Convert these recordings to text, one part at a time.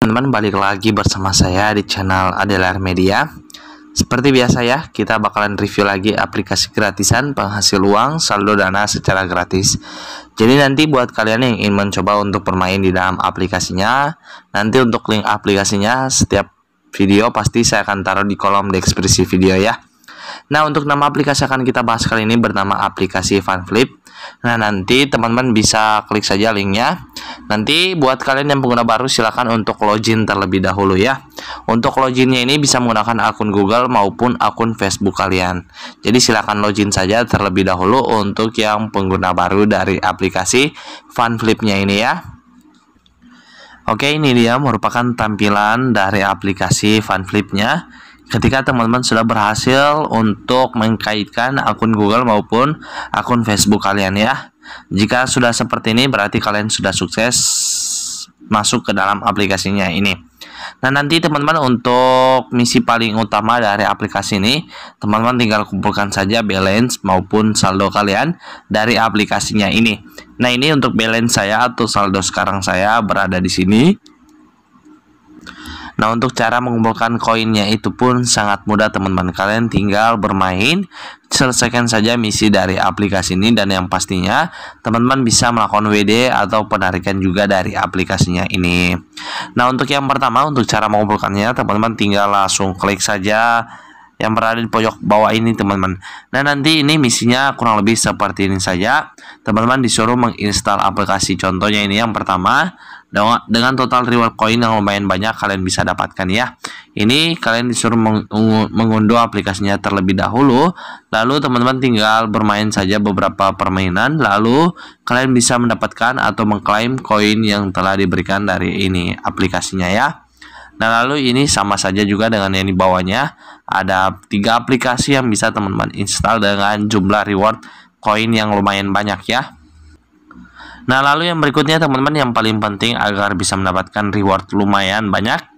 teman-teman balik lagi bersama saya di channel Adelar Media Seperti biasa ya, kita bakalan review lagi aplikasi gratisan penghasil uang saldo dana secara gratis Jadi nanti buat kalian yang ingin mencoba untuk bermain di dalam aplikasinya Nanti untuk link aplikasinya setiap video pasti saya akan taruh di kolom deskripsi video ya Nah untuk nama aplikasi akan kita bahas kali ini bernama aplikasi Funflip Nah nanti teman-teman bisa klik saja linknya Nanti buat kalian yang pengguna baru silahkan untuk login terlebih dahulu ya. Untuk loginnya ini bisa menggunakan akun Google maupun akun Facebook kalian. Jadi silahkan login saja terlebih dahulu untuk yang pengguna baru dari aplikasi Funflipnya ini ya. Oke, ini dia merupakan tampilan dari aplikasi Funflipnya. Ketika teman-teman sudah berhasil untuk mengkaitkan akun Google maupun akun Facebook kalian ya. Jika sudah seperti ini berarti kalian sudah sukses masuk ke dalam aplikasinya ini. Nah nanti teman-teman untuk misi paling utama dari aplikasi ini teman-teman tinggal kumpulkan saja balance maupun saldo kalian dari aplikasinya ini. Nah ini untuk balance saya atau saldo sekarang saya berada di sini Nah untuk cara mengumpulkan koinnya itu pun sangat mudah teman-teman kalian tinggal bermain selesaikan saja misi dari aplikasi ini dan yang pastinya teman-teman bisa melakukan WD atau penarikan juga dari aplikasinya ini. Nah untuk yang pertama untuk cara mengumpulkannya teman-teman tinggal langsung klik saja yang berada di pojok bawah ini teman-teman nah nanti ini misinya kurang lebih seperti ini saja teman-teman disuruh menginstal aplikasi contohnya ini yang pertama dengan total reward koin yang lumayan banyak kalian bisa dapatkan ya ini kalian disuruh mengunduh aplikasinya terlebih dahulu lalu teman-teman tinggal bermain saja beberapa permainan lalu kalian bisa mendapatkan atau mengklaim koin yang telah diberikan dari ini aplikasinya ya Nah, lalu ini sama saja juga dengan yang di bawahnya. Ada tiga aplikasi yang bisa teman-teman install dengan jumlah reward koin yang lumayan banyak ya. Nah, lalu yang berikutnya teman-teman yang paling penting agar bisa mendapatkan reward lumayan banyak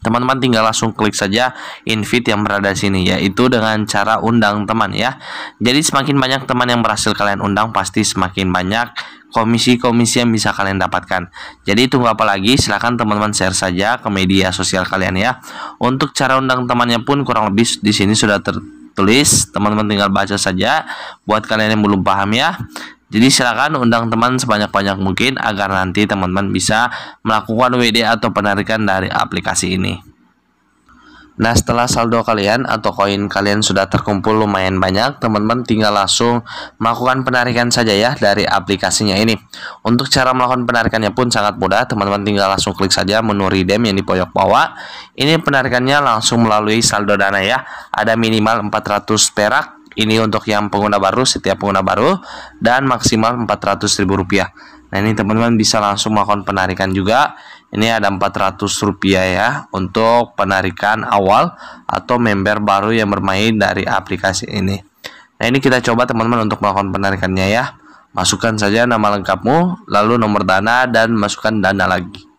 teman-teman tinggal langsung klik saja invite yang berada sini yaitu dengan cara undang teman ya jadi semakin banyak teman yang berhasil kalian undang pasti semakin banyak komisi-komisi yang bisa kalian dapatkan jadi tunggu apa lagi silahkan teman-teman share saja ke media sosial kalian ya untuk cara undang temannya pun kurang lebih di sini sudah tertulis teman-teman tinggal baca saja buat kalian yang belum paham ya jadi silakan undang teman sebanyak-banyak mungkin agar nanti teman-teman bisa melakukan WD atau penarikan dari aplikasi ini. Nah setelah saldo kalian atau koin kalian sudah terkumpul lumayan banyak Teman-teman tinggal langsung melakukan penarikan saja ya dari aplikasinya ini Untuk cara melakukan penarikannya pun sangat mudah Teman-teman tinggal langsung klik saja menu redeem yang di pojok bawah Ini penarikannya langsung melalui saldo dana ya Ada minimal 400 perak ini untuk yang pengguna baru, setiap pengguna baru dan maksimal rp rupiah. Nah, ini teman-teman bisa langsung melakukan penarikan juga. Ini ada rp rupiah ya untuk penarikan awal atau member baru yang bermain dari aplikasi ini. Nah, ini kita coba teman-teman untuk melakukan penarikannya ya. Masukkan saja nama lengkapmu, lalu nomor dana dan masukkan dana lagi.